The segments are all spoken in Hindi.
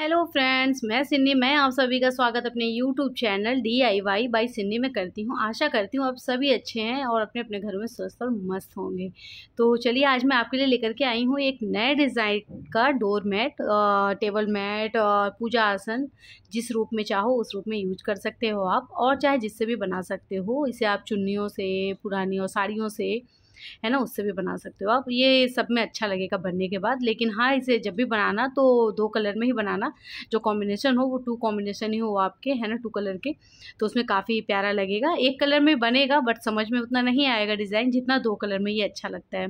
हेलो फ्रेंड्स मैं सिन्नी मैं आप सभी का स्वागत अपने YouTube channel D I Y by Sinni में करती हूँ आशा करती हूँ आप सभी अच्छे हैं और अपने अपने घरों में स्वस्थ और मस्त होंगे तो चलिए आज मैं आपके लिए लेकर के आई हूँ एक नए डिज़ाइन का डोर मैट टेबल मैट और पूजा आसन जिस रूप में चाहो उस रूप में यूज कर सकते हो आप और चाहे जिससे भी बना सकते हो इसे आप चुन्नियों से पुरानी और साड़ियों से है ना उससे भी बना सकते हो आप ये सब में अच्छा लगेगा बनने के बाद लेकिन हाँ इसे जब भी बनाना तो दो कलर में ही बनाना जो कॉम्बिनेशन हो वो टू कॉम्बिनेशन ही हो आपके है ना टू कलर के तो उसमें काफ़ी प्यारा लगेगा एक कलर में बनेगा बट समझ में उतना नहीं आएगा डिज़ाइन जितना दो कलर में ये अच्छा लगता है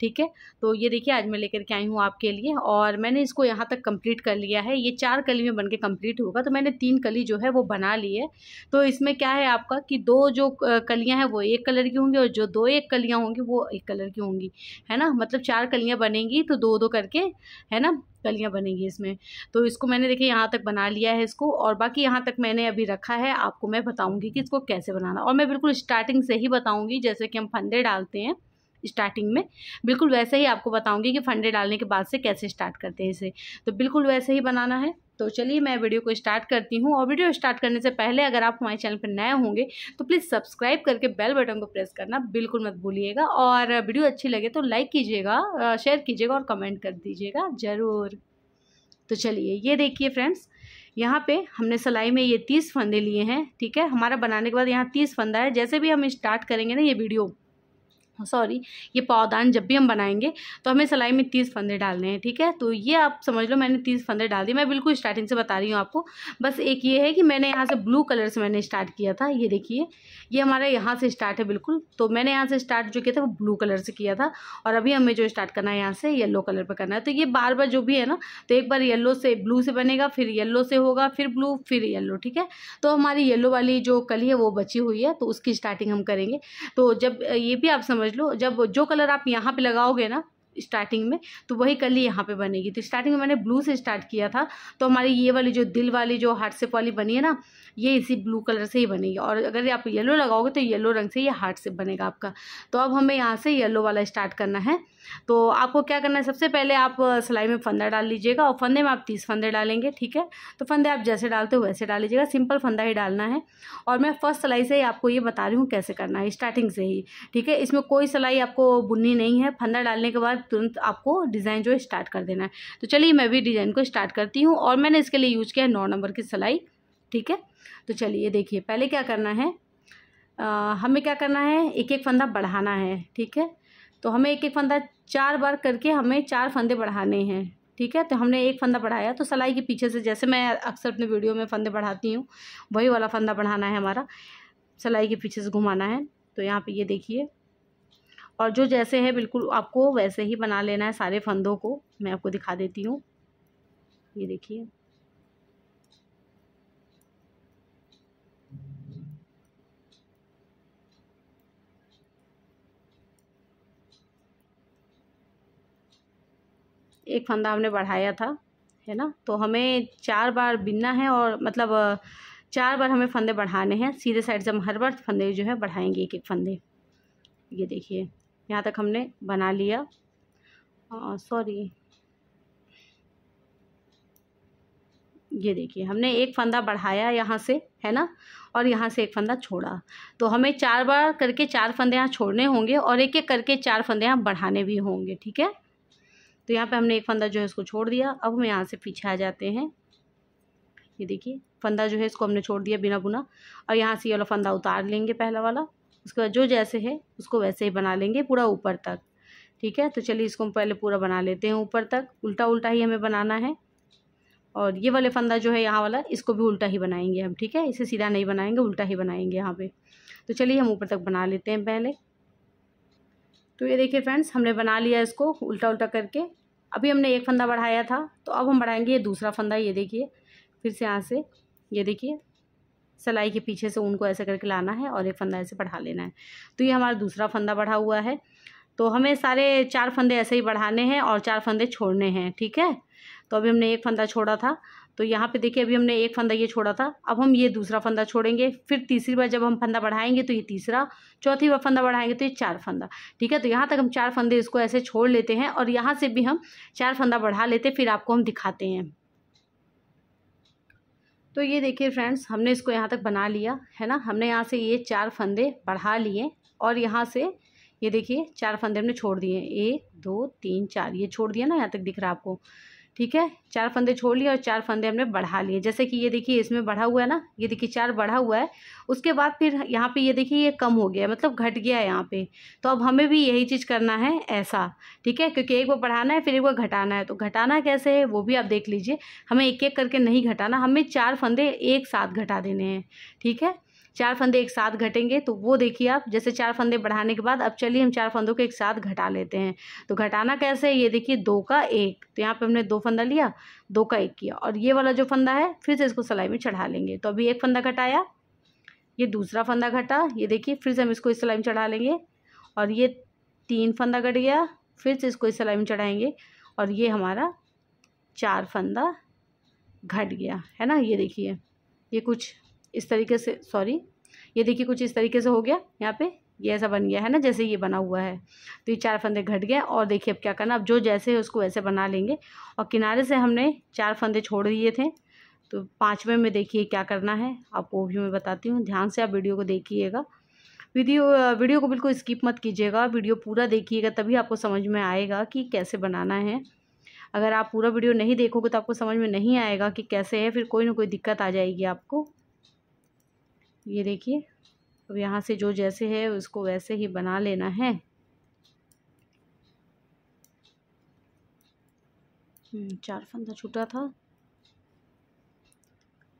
ठीक है तो ये देखिए आज मैं लेकर के आई हूँ आपके लिए और मैंने इसको यहाँ तक कंप्लीट कर लिया है ये चार कली में बन के होगा तो मैंने तीन कली जो है वो बना ली है तो इसमें क्या है आपका कि दो जो कलियाँ हैं वो एक कलर की होंगी और जो दो एक कलियाँ होंगी वो एक कलर की होंगी है ना मतलब चार कलियाँ बनेंगी तो दो दो करके है ना कलियाँ बनेंगी इसमें तो इसको मैंने देखिए यहाँ तक बना लिया है इसको और बाकी यहाँ तक मैंने अभी रखा है आपको मैं बताऊँगी कि इसको कैसे बनाना और मैं बिल्कुल स्टार्टिंग से ही बताऊँगी जैसे कि हम फंदे डालते हैं स्टार्टिंग में बिल्कुल वैसे ही आपको बताऊंगी कि फंडे डालने के बाद से कैसे स्टार्ट करते हैं इसे तो बिल्कुल वैसे ही बनाना है तो चलिए मैं वीडियो को स्टार्ट करती हूँ और वीडियो स्टार्ट करने से पहले अगर आप हमारे चैनल पर नए होंगे तो प्लीज़ सब्सक्राइब करके बेल बटन को प्रेस करना बिल्कुल मत भूलिएगा और वीडियो अच्छी लगे तो लाइक कीजिएगा शेयर कीजिएगा और कमेंट कर दीजिएगा ज़रूर तो चलिए ये देखिए फ्रेंड्स यहाँ पे हमने सिलाई में ये तीस फंदे लिए हैं ठीक है हमारा बनाने के बाद यहाँ तीस फंदा है जैसे भी हम स्टार्ट करेंगे ना ये वीडियो सॉरी ये पौधान जब भी हम बनाएंगे तो हमें सिलाई में तीस फंदे डालने हैं ठीक है तो ये आप समझ लो मैंने तीस फंदे डाल दिए मैं बिल्कुल स्टार्टिंग से बता रही हूँ आपको बस एक ये है कि मैंने यहाँ से ब्लू कलर से मैंने स्टार्ट किया था ये देखिए ये हमारा यहाँ से स्टार्ट है बिल्कुल तो मैंने यहाँ से स्टार्ट जो किया था वो ब्लू कलर से किया था और अभी हमें जो स्टार्ट करना है यहाँ से येल्लो कलर पर करना है तो ये बार बार जो भी है ना तो एक बार येल्लो से ब्लू से बनेगा फिर येल्लो से होगा फिर ब्लू फिर येल्लो ठीक है तो हमारी येल्लो वाली जो कली है वो बची हुई है तो उसकी स्टार्टिंग हम करेंगे तो जब ये भी आप समझ समझ लो जब जो कलर आप यहाँ पे लगाओगे ना स्टार्टिंग में तो वही कली यहाँ पे बनेगी तो स्टार्टिंग में मैंने ब्लू से स्टार्ट किया था तो हमारी ये वाली जो दिल वाली जो हार्ट सेप वाली बनी है ना ये इसी ब्लू कलर से ही बनेगी और अगर आप येलो लगाओगे तो येलो रंग से ये हार्ट से बनेगा आपका तो अब हमें यहाँ से येलो वाला स्टार्ट करना है तो आपको क्या करना है सबसे पहले आप सिलाई में फंदा डाल लीजिएगा और फंदे में आप तीस फंदे डालेंगे ठीक है तो फंदे आप जैसे डालते हो वैसे डाल लीजिएगा सिंपल फंदा ही डालना है और मैं फर्स्ट सिलाई से ही आपको ये बता रही हूँ कैसे करना है स्टार्टिंग से ही ठीक है इसमें कोई सिलाई आपको बुननी नहीं है फंदा डालने के बाद तुरंत आपको डिज़ाइन जो है स्टार्ट कर देना है तो चलिए मैं भी डिज़ाइन को स्टार्ट करती हूँ और मैंने इसके लिए यूज़ किया है नौ नंबर की सिलाई ठीक है तो चलिए देखिए पहले क्या करना है आ, हमें क्या करना है एक एक फंदा बढ़ाना है ठीक है तो हमें एक एक फंदा चार बार करके हमें चार फंदे बढ़ाने हैं ठीक है तो हमने एक फंदा बढ़ाया तो सलाई के पीछे से जैसे मैं अक्सर अपने वीडियो में फंदे बढ़ाती हूँ वही वाला फंदा बढ़ाना है हमारा सलाई के पीछे से घुमाना है तो यहाँ पे ये देखिए और जो जैसे है बिल्कुल आपको वैसे ही बना लेना है सारे फंदों को मैं आपको दिखा देती हूँ ये देखिए एक फंदा हमने बढ़ाया था है ना तो हमें चार बार बिनना है और मतलब चार बार हमें फंदे बढ़ाने हैं सीधे साइड से हम हर बार फंदे जो है बढ़ाएंगे एक एक फंदे ये देखिए यहाँ तक हमने बना लिया सॉरी ये देखिए हमने एक फंदा बढ़ाया यहाँ से है ना और यहाँ से एक फंदा छोड़ा तो हमें चार बार करके चार फंदे यहाँ छोड़ने होंगे और एक एक करके चार फंदे यहाँ बढ़ाने भी होंगे ठीक है तो यहाँ पे हमने एक फंदा जो है इसको छोड़ दिया अब हम यहाँ से पीछे आ जाते हैं ये देखिए फंदा जो है इसको हमने छोड़ दिया बिना बुना और यहाँ से ये वाला फंदा उतार लेंगे पहला वाला उसके बाद जो जैसे है उसको वैसे ही बना लेंगे पूरा ऊपर तक ठीक है तो चलिए इसको हम पहले पूरा बना लेते हैं ऊपर तक उल्टा उल्टा ही हमें बनाना है और ये वाले फंदा जो है यहाँ वाला इसको भी उल्टा ही बनाएंगे हम ठीक है इसे सीधा नहीं बनाएंगे उल्टा ही बनाएंगे यहाँ पे तो चलिए हम ऊपर तक बना लेते हैं पहले तो ये देखिए फ्रेंड्स हमने बना लिया इसको उल्टा उल्टा करके अभी हमने एक फंदा बढ़ाया था तो अब हम बढ़ाएंगे ये दूसरा फंदा ये देखिए फिर से यहाँ से ये देखिए सिलाई के पीछे से उनको ऐसे करके लाना है और एक फंदा ऐसे बढ़ा लेना है तो ये हमारा दूसरा फंदा बढ़ा हुआ है तो हमें सारे चार फंदे ऐसे ही बढ़ाने हैं और चार फंदे छोड़ने हैं ठीक है तो अभी हमने एक फंदा छोड़ा था तो यहाँ पे देखिए अभी हमने एक फंदा ये छोड़ा था अब हम ये दूसरा फंदा छोड़ेंगे फिर तीसरी बार जब हम फंदा बढ़ाएंगे तो ये तीसरा चौथी बार फंदा बढ़ाएंगे तो ये चार फंदा ठीक है तो यहाँ तक हम चार फंदे इसको ऐसे छोड़ लेते हैं और यहाँ से भी हम चार फंदा बढ़ा लेते फिर आपको हम दिखाते हैं तो ये देखिए फ्रेंड्स हमने इसको यहाँ तक बना लिया है ना हमने यहाँ से ये चार फंदे बढ़ा लिए और यहाँ से ये देखिए चार फंदे हमने छोड़ दिए एक दो तीन चार ये छोड़ दिया ना यहाँ तक दिख रहा है आपको ठीक है चार फंदे छोड़ लिए और चार फंदे हमने बढ़ा लिए जैसे कि ये देखिए इसमें बढ़ा हुआ है ना ये देखिए चार बढ़ा हुआ है उसके बाद फिर यहाँ पे ये देखिए ये कम हो गया मतलब घट गया है यहाँ पे तो अब हमें भी यही चीज़ करना है ऐसा ठीक है क्योंकि एक बार बढ़ाना है फिर एक बार घटाना है तो घटाना कैसे है वो भी आप देख लीजिए हमें एक एक करके नहीं घटाना हमें चार फंदे एक साथ घटा देने हैं ठीक है चार फंदे एक साथ घटेंगे तो वो देखिए आप जैसे चार फंदे बढ़ाने के बाद अब चलिए हम चार फंदों को एक साथ घटा लेते हैं तो घटाना कैसे है ये देखिए दो का एक तो यहाँ पे हमने दो फंदा लिया दो का एक किया और ये वाला जो फंदा है फिर से इसको सिलाई में चढ़ा लेंगे तो अभी एक फंदा घटाया ये दूसरा फंदा घटा ये देखिए फिर से हम इसको इस सिलाई में चढ़ा लेंगे और ये तीन फंदा घट गया फिर से इसको इस सिलाई में चढ़ाएंगे और ये हमारा चार फंदा घट गया है ना ये देखिए ये कुछ इस तरीके से सॉरी ये देखिए कुछ इस तरीके से हो गया यहाँ पे ये ऐसा बन गया है ना जैसे ये बना हुआ है तो ये चार फंदे घट गए और देखिए अब क्या करना अब जो जैसे है उसको वैसे बना लेंगे और किनारे से हमने चार फंदे छोड़ दिए थे तो पाँचवें में देखिए क्या करना है आपको वो भी मैं बताती हूँ ध्यान से आप वीडियो को देखिएगा वीडियो वीडियो को बिल्कुल स्किप मत कीजिएगा वीडियो पूरा देखिएगा तभी आपको समझ में आएगा कि कैसे बनाना है अगर आप पूरा वीडियो नहीं देखोगे तो आपको समझ में नहीं आएगा कि कैसे है फिर कोई ना कोई दिक्कत आ जाएगी आपको ये देखिए अब यहाँ से जो जैसे है उसको वैसे ही बना लेना है हम्म, चार फंदा छूटा था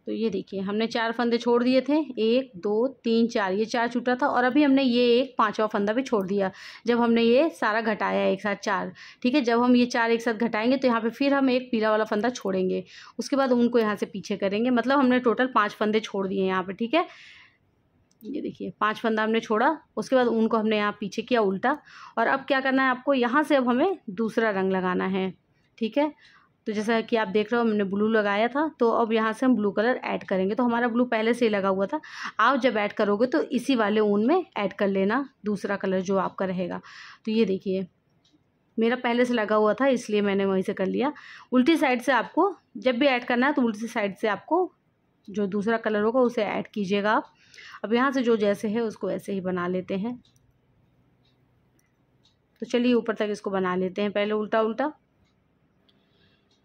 तो ये देखिए हमने चार फंदे छोड़ दिए थे एक दो तीन चार ये चार छूटा था और अभी हमने ये एक पांचवा फंदा भी छोड़ दिया जब हमने ये सारा घटाया एक साथ चार ठीक है जब हम ये चार एक साथ घटाएंगे तो यहाँ पे फिर हम एक पीला वाला फंदा छोड़ेंगे उसके बाद उनको यहाँ से पीछे करेंगे मतलब हमने टोटल पाँच फंदे छोड़ दिए यहाँ पर ठीक है ये देखिए पांच फंदा हमने छोड़ा उसके बाद ऊन को हमने यहाँ पीछे किया उल्टा और अब क्या करना है आपको यहाँ से अब हमें दूसरा रंग लगाना है ठीक है तो जैसा कि आप देख रहे हो हमने ब्लू लगाया था तो अब यहाँ से हम ब्लू कलर ऐड करेंगे तो हमारा ब्लू पहले से ही लगा हुआ था आप जब ऐड करोगे तो इसी वाले ऊन में ऐड कर लेना दूसरा कलर जो आपका रहेगा तो ये देखिए मेरा पहले से लगा हुआ था इसलिए मैंने वहीं से कर लिया उल्टी साइड से आपको जब भी ऐड करना है तो उल्टी साइड से आपको जो दूसरा कलर होगा उसे ऐड कीजिएगा आप अब यहाँ से जो जैसे है उसको ऐसे ही बना लेते हैं तो चलिए ऊपर तक इसको बना लेते हैं पहले उल्टा उल्टा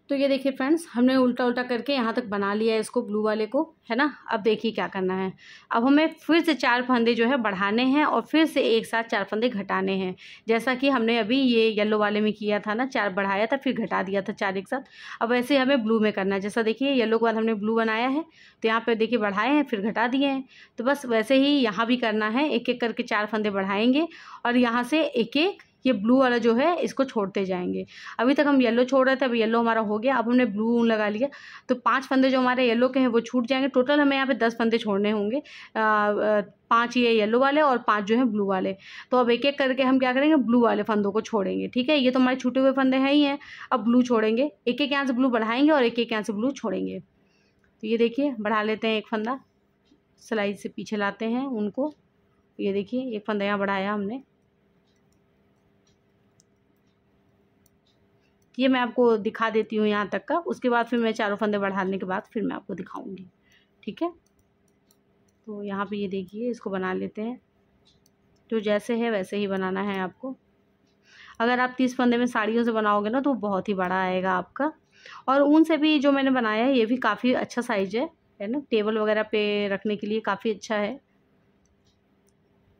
तो ये देखिए फ्रेंड्स हमने उल्टा उल्टा करके यहाँ तक बना लिया है इसको ब्लू वाले को है ना अब देखिए क्या करना है अब हमें फिर से चार फंदे जो है बढ़ाने हैं और फिर से एक साथ चार फंदे घटाने हैं जैसा कि हमने अभी ये येलो वाले में किया था ना चार बढ़ाया था फिर घटा दिया था चार एक साथ अब वैसे हमें ब्लू में करना है जैसा देखिए येलो के बाद हमने ब्लू बनाया है तो यहाँ पर देखिए बढ़ाए हैं फिर घटा दिए हैं तो बस वैसे ही यहाँ भी करना है एक एक करके चार फंदे बढ़ाएंगे और यहाँ से एक एक ये ब्लू वाला जो है इसको छोड़ते जाएंगे अभी तक हम येलो छोड़ रहे थे अब येलो हमारा हो गया अब हमने ब्लू ऊन लगा लिया तो पाँच फंदे जो हमारे येलो के हैं वो छूट जाएंगे टोटल हमें यहाँ पे दस फंदे छोड़ने होंगे पाँच ये येलो वाले और पाँच जो है ब्लू वाले तो अब एक एक करके हम क्या करेंगे ब्लू वाले फंदों को छोड़ेंगे ठीक है ये तो हमारे छूटे हुए फंदे हैं ही हैं अब ब्लू छोड़ेंगे एक एक यहाँ से ब्लू बढ़ाएंगे और एक एक यहाँ से ब्लू छोड़ेंगे तो ये देखिए बढ़ा लेते हैं एक फंदा सिलाई से पीछे लाते हैं उनको ये देखिए एक फंदा यहाँ बढ़ाया हमने ये मैं आपको दिखा देती हूँ यहाँ तक का उसके बाद फिर मैं चारों फंदे बढ़ाने के बाद फिर मैं आपको दिखाऊँगी ठीक है तो यहाँ पे ये देखिए इसको बना लेते हैं जो जैसे है वैसे ही बनाना है आपको अगर आप तीस फंदे में साड़ियों से बनाओगे ना तो बहुत ही बड़ा आएगा आपका और ऊन से भी जो मैंने बनाया है ये भी काफ़ी अच्छा साइज है है ना टेबल वगैरह पे रखने के लिए काफ़ी अच्छा है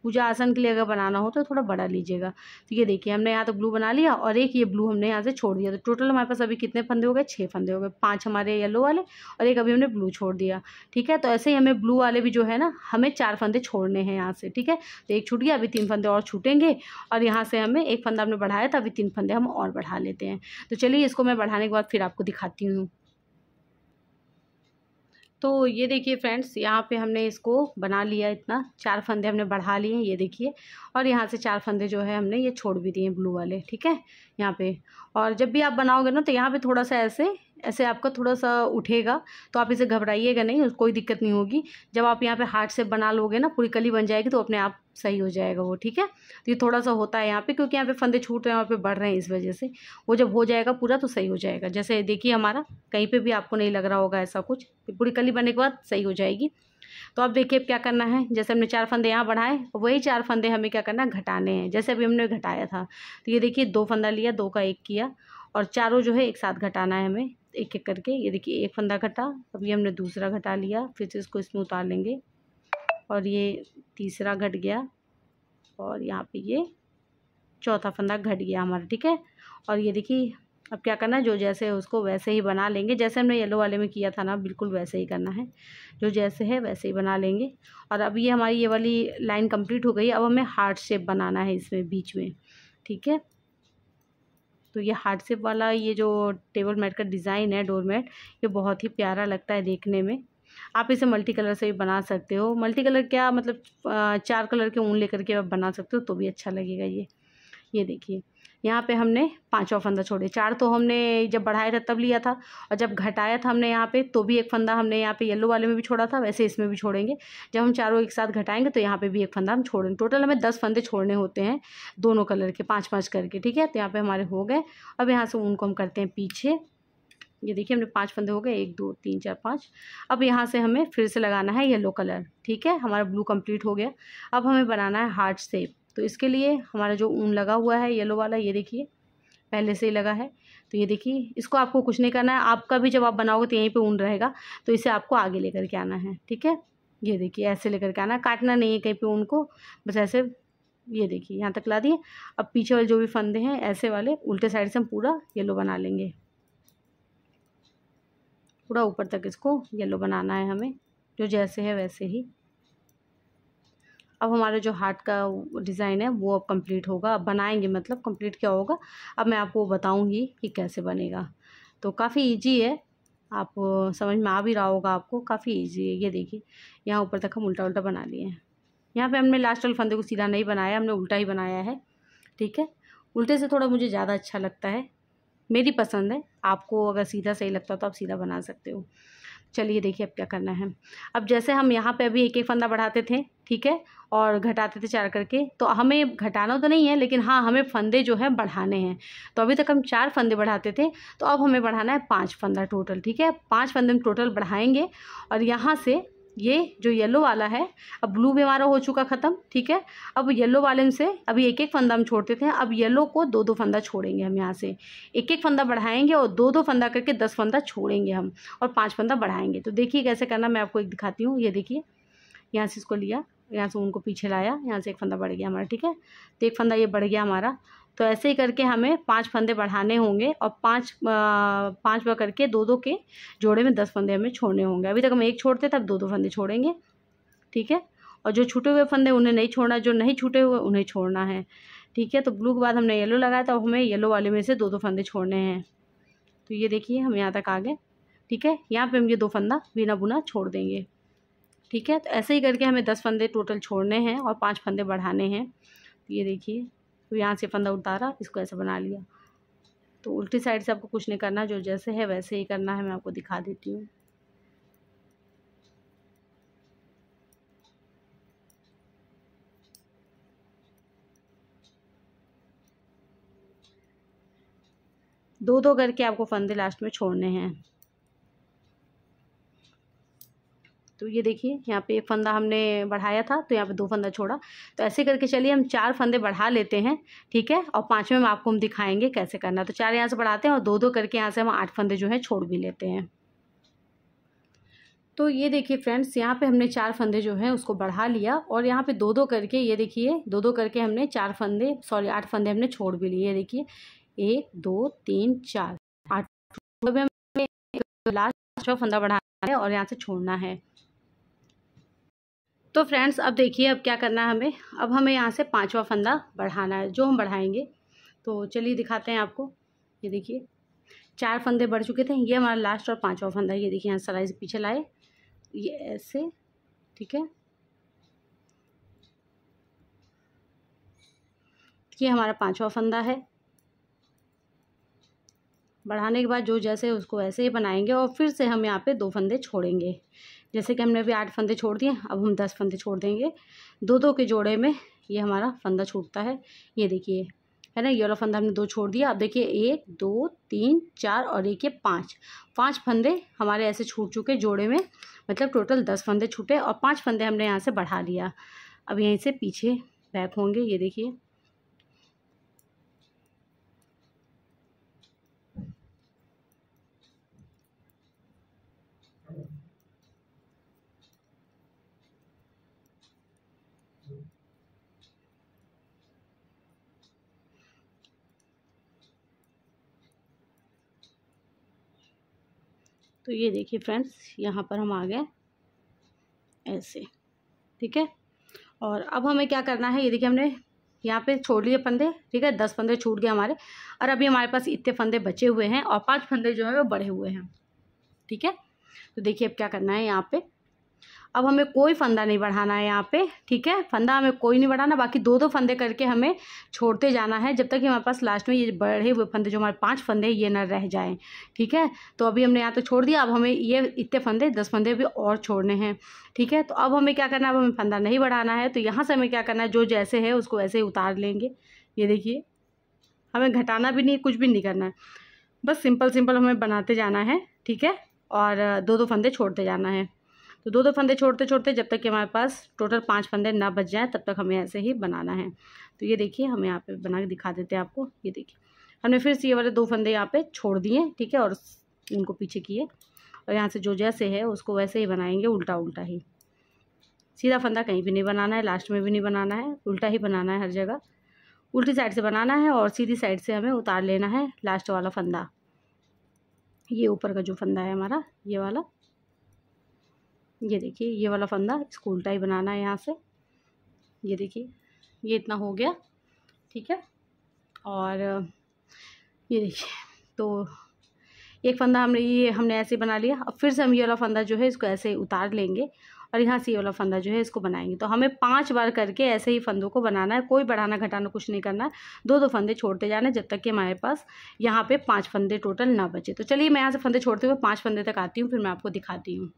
पूजा आसन के लिए अगर बनाना हो तो थोड़ा बड़ा लीजिएगा तो ये देखिए हमने यहाँ तो ब्लू बना लिया और एक ये ब्लू हमने यहाँ से छोड़ दिया तो टोटल हमारे पास अभी कितने फंदे हो गए छः फंदे हो गए पाँच हमारे येलो वाले और एक अभी हमने ब्लू छोड़ दिया ठीक है तो ऐसे ही हमें ब्लू वाले भी जो है ना हमें चार फंदे छोड़ने हैं यहाँ से ठीक है तो एक छूट गया अभी तीन फंदे और छूटेंगे और यहाँ से हमें एक फंदा हमने बढ़ाया था अभी तीन फंदे हम और बढ़ा लेते हैं तो चलिए इसको मैं बढ़ाने के बाद फिर आपको दिखाती हूँ तो ये देखिए फ्रेंड्स यहाँ पे हमने इसको बना लिया इतना चार फंदे हमने बढ़ा लिए हैं ये देखिए और यहाँ से चार फंदे जो है हमने ये छोड़ भी दिए ब्लू वाले ठीक है यहाँ पे और जब भी आप बनाओगे ना तो यहाँ पे थोड़ा सा ऐसे ऐसे आपका थोड़ा सा उठेगा तो आप इसे घबराइएगा नहीं कोई दिक्कत नहीं होगी जब आप यहाँ पर हाथ से बना लोगे ना पूरी कली बन जाएगी तो अपने आप सही हो जाएगा वो ठीक है तो ये थोड़ा सा होता है यहाँ पे क्योंकि यहाँ पे फंदे छूट रहे हैं यहाँ पे बढ़ रहे हैं इस वजह से वो जब हो जाएगा पूरा तो सही हो जाएगा जैसे देखिए हमारा कहीं पे भी आपको नहीं लग रहा होगा ऐसा कुछ पूरी कली बनने के बाद सही हो जाएगी तो अब देखिए अब क्या करना है जैसे हमने चार फंदे यहाँ बढ़ाए वही चार फंदे हमें क्या करना है घटाने हैं जैसे अभी हमने घटाया था तो ये देखिए दो फंदा लिया दो का एक किया और चारों जो है एक साथ घटाना है हमें एक एक करके ये देखिए एक फंदा घटा अभी हमने दूसरा घटा लिया फिर से इसको इसमें उतार लेंगे और ये तीसरा घट गया और यहाँ पे ये चौथा फंदा घट गया हमारा ठीक है और ये देखिए अब क्या करना है जो जैसे है उसको वैसे ही बना लेंगे जैसे हमने येलो वाले में किया था ना बिल्कुल वैसे ही करना है जो जैसे है वैसे ही बना लेंगे और अब ये हमारी ये वाली लाइन कंप्लीट हो गई अब हमें हार्ट शेप बनाना है इसमें बीच में ठीक है तो ये हार्ट शेप वाला ये जो टेबल मैट का डिज़ाइन है डोर मैट ये बहुत ही प्यारा लगता है देखने में आप इसे मल्टी कलर से भी बना सकते हो मल्टी कलर क्या मतलब चार कलर के ऊन लेकर के आप बना सकते हो तो भी अच्छा लगेगा ये ये देखिए यहाँ पे हमने पाँचवा फंदा छोड़े चार तो हमने जब बढ़ाया था तब लिया था और जब घटाया था हमने यहाँ पे तो भी एक फंदा हमने यहाँ पे येलो वाले में भी छोड़ा था वैसे इसमें भी छोड़ेंगे जब हम चारों एक साथ घटाएंगे तो यहाँ पे भी एक फंदा हम छोड़ेंगे टोटल हमें दस फंदे छोड़ने होते हैं दोनों कलर के पाँच पाँच करके ठीक है तो यहाँ पर हमारे हो गए अब यहाँ से ऊन को हम करते हैं पीछे ये देखिए हमने पांच फंदे हो गए एक दो तीन चार पाँच अब यहाँ से हमें फिर से लगाना है येलो कलर ठीक है हमारा ब्लू कंप्लीट हो गया अब हमें बनाना है हार्ट सेप तो इसके लिए हमारा जो ऊन लगा हुआ है येलो वाला ये देखिए पहले से ही लगा है तो ये देखिए इसको आपको कुछ नहीं करना है आपका भी जब आप बनाओगे तो यहीं पर ऊन रहेगा तो इसे आपको आगे लेकर के आना है ठीक है ये देखिए ऐसे लेकर के आना काटना नहीं है कहीं पर ऊन को बस ऐसे ये देखिए यहाँ तक ला दिए अब पीछे वाले जो भी फंदे हैं ऐसे वाले उल्टे साइड से हम पूरा येलो बना लेंगे पूरा ऊपर तक इसको येलो बनाना है हमें जो जैसे है वैसे ही अब हमारा जो हार्ट का डिज़ाइन है वो अब कंप्लीट होगा अब बनाएंगे मतलब कंप्लीट क्या होगा अब मैं आपको बताऊंगी कि कैसे बनेगा तो काफ़ी इजी है आप समझ में आ भी रहा होगा आपको काफ़ी इजी है ये देखिए यहाँ ऊपर तक हम उल्टा उल्टा बना लिए हैं यहाँ पे हमने लास्ट वाले फंदे को सीधा नहीं बनाया हमने उल्टा ही बनाया है ठीक है उल्टे से थोड़ा मुझे ज़्यादा अच्छा लगता है मेरी पसंद है आपको अगर सीधा सही लगता हो तो आप सीधा बना सकते हो चलिए देखिए अब क्या करना है अब जैसे हम यहाँ पे अभी एक एक फंदा बढ़ाते थे ठीक है और घटाते थे चार करके तो हमें घटाना तो नहीं है लेकिन हाँ हमें फंदे जो है बढ़ाने हैं तो अभी तक हम चार फंदे बढ़ाते थे तो अब हमें बढ़ाना है पाँच फंदा टोटल ठीक है पाँच फंदे हम टोटल बढ़ाएंगे और यहाँ से ये जो येलो वाला है अब ब्लू भी हमारा हो चुका ख़त्म ठीक है अब येलो वाले से अभी एक एक फंदा हम छोड़ते थे अब येलो को दो दो फंदा छोड़ेंगे हम यहाँ से एक एक फंदा बढ़ाएंगे और दो दो फंदा करके दस फंदा छोड़ेंगे हम और पाँच फंदा बढ़ाएंगे तो देखिए कैसे करना मैं आपको एक दिखाती हूँ ये देखिए यहाँ से इसको लिया यहाँ से उनको पीछे लाया यहाँ से एक फंदा बढ़ गया हमारा ठीक है तो एक फंदा ये बढ़ गया हमारा तो ऐसे ही करके हमें पांच फंदे बढ़ाने होंगे और पांच पांच बार करके दो दो के जोड़े में दस फंदे हमें छोड़ने होंगे अभी तक हम एक छोड़ते तब दो दो फंदे छोड़ेंगे ठीक है और जो छूटे हुए फंदे उन्हें नहीं छोड़ना जो नहीं छूटे हुए उन्हें छोड़ना है ठीक है तो ब्लू के बाद हमने येलो लगाया तो हमें येलो वाले में से दो दो फंदे छोड़ने हैं तो ये देखिए हम यहाँ तक आ गए ठीक है यहाँ पे हम ये दो फंदा बिना बुना छोड़ देंगे ठीक है तो ऐसे ही करके हमें दस फंदे टोटल छोड़ने हैं और पांच फंदे बढ़ाने हैं ये देखिए तो यहाँ से फंदा उतारा इसको ऐसा बना लिया तो उल्टी साइड से आपको कुछ नहीं करना जो जैसे है वैसे ही करना है मैं आपको दिखा देती हूँ दो दो करके आपको फंदे लास्ट में छोड़ने हैं तो ये देखिए यहाँ पे एक फंदा हमने बढ़ाया था तो यहाँ पे दो फंदा छोड़ा तो ऐसे करके चलिए हम चार फंदे बढ़ा लेते हैं ठीक है और पाँचवें में आपको हम दिखाएंगे कैसे करना है तो चार यहाँ से बढ़ाते हैं और दो दो करके यहाँ से हम आठ फंदे जो है छोड़ भी लेते हैं तो ये देखिए फ्रेंड्स यहाँ पे हमने चार फंदे जो हैं उसको बढ़ा लिया और यहाँ पे दो दो करके ये देखिए दो दो करके हमने चार फंदे सॉरी आठ फंदे हमने छोड़ भी लिए देखिए एक दो तीन चार आठ तो हमें लास्ट छः फंदा बढ़ाना है और यहाँ से छोड़ना है तो फ्रेंड्स अब देखिए अब क्या करना है हमें अब हमें यहाँ से पाँचवा फंदा बढ़ाना है जो हम बढ़ाएंगे तो चलिए दिखाते हैं आपको ये देखिए चार फंदे बढ़ चुके थे ये हमारा लास्ट और पाँचवा फंदा ये देखिए यहाँ सलाई से पीछे लाए ये ऐसे ठीक है ये हमारा पाँचवा फंदा है बढ़ाने के बाद जो जैसे उसको वैसे ही बनाएंगे और फिर से हम यहाँ पे दो फंदे छोड़ेंगे जैसे कि हमने अभी आठ फंदे छोड़ दिए अब हम दस फंदे छोड़ देंगे दो दो के जोड़े में ये हमारा फंदा छूटता है ये देखिए है ना ये वाला फंदा हमने दो छोड़ दिया अब देखिए एक दो तीन चार और एक ये पाँच पाँच फंदे हमारे ऐसे छूट चुके जोड़े में मतलब टोटल दस फंदे छूटे और पाँच फंदे हमने यहाँ से बढ़ा लिया अब यहीं से पीछे बैक होंगे ये देखिए तो ये देखिए फ्रेंड्स यहाँ पर हम आ गए ऐसे ठीक है और अब हमें क्या करना है ये देखिए हमने यहाँ पे छोड़ लिए फंदे ठीक है दस फंदे छूट गए हमारे और अभी हमारे पास इतने फंदे बचे हुए हैं और पांच फंदे जो है वो बढ़े हुए हैं ठीक है तो देखिए अब क्या करना है यहाँ पे अब हमें कोई फंदा नहीं बढ़ाना है यहाँ पे ठीक है फंदा हमें कोई नहीं बढ़ाना बाकी दो दो फंदे करके हमें छोड़ते जाना है जब तक कि हमारे पास लास्ट में ये बढ़े हुए फंदे जो हमारे पांच फंदे ये ना रह जाएं ठीक है तो अभी हमने यहाँ तो छोड़ दिया अब हमें ये इतने फंदे दस फंदे भी और छोड़ने हैं ठीक है तो अब हमें क्या करना है अब हमें फंदा नहीं बढ़ाना है तो यहाँ से हमें क्या करना है जो जैसे है उसको ऐसे ही उतार लेंगे ये देखिए हमें घटाना भी नहीं कुछ भी नहीं करना है बस सिंपल सिंपल हमें बनाते जाना है ठीक है और दो दो फंदे छोड़ते जाना है तो दो दो फंदे छोड़ते छोड़ते जब तक कि हमारे पास टोटल पाँच फंदे ना बच जाएँ तब तक हमें ऐसे ही बनाना है तो ये देखिए हम यहाँ पे बना के दिखा देते हैं आपको ये देखिए हमने फिर से ये वाले दो फंदे यहाँ पे छोड़ दिए ठीक है और उनको पीछे किए और यहाँ से जो जैसे है उसको वैसे ही बनाएंगे उल्टा उल्टा ही सीधा फंदा कहीं भी नहीं बनाना है लास्ट में भी नहीं बनाना है उल्टा ही बनाना है हर जगह उल्टी साइड से बनाना है और सीधी साइड से हमें उतार लेना है लास्ट वाला फंदा ये ऊपर का जो फंदा है हमारा ये वाला ये देखिए ये वाला फंदा स्कूल टाई बनाना है यहाँ से ये देखिए ये इतना हो गया ठीक है और ये देखिए तो एक फंदा हमने ये हमने ऐसे बना लिया अब फिर से हम ये वाला फंदा जो है इसको ऐसे उतार लेंगे और यहाँ से ये वाला फंदा जो है इसको बनाएंगे तो हमें पांच बार करके ऐसे ही फंदों को बनाना है कोई बढ़ाना घटाना कुछ नहीं करना है दो दो फंदे छोड़ते जाना है जब तक कि हमारे पास यहाँ पे पांच फंदे टोटल ना बचे तो चलिए मैं यहाँ से फंदे छोड़ते हुए पाँच फंदे तक आती हूँ फिर मैं आपको दिखाती हूँ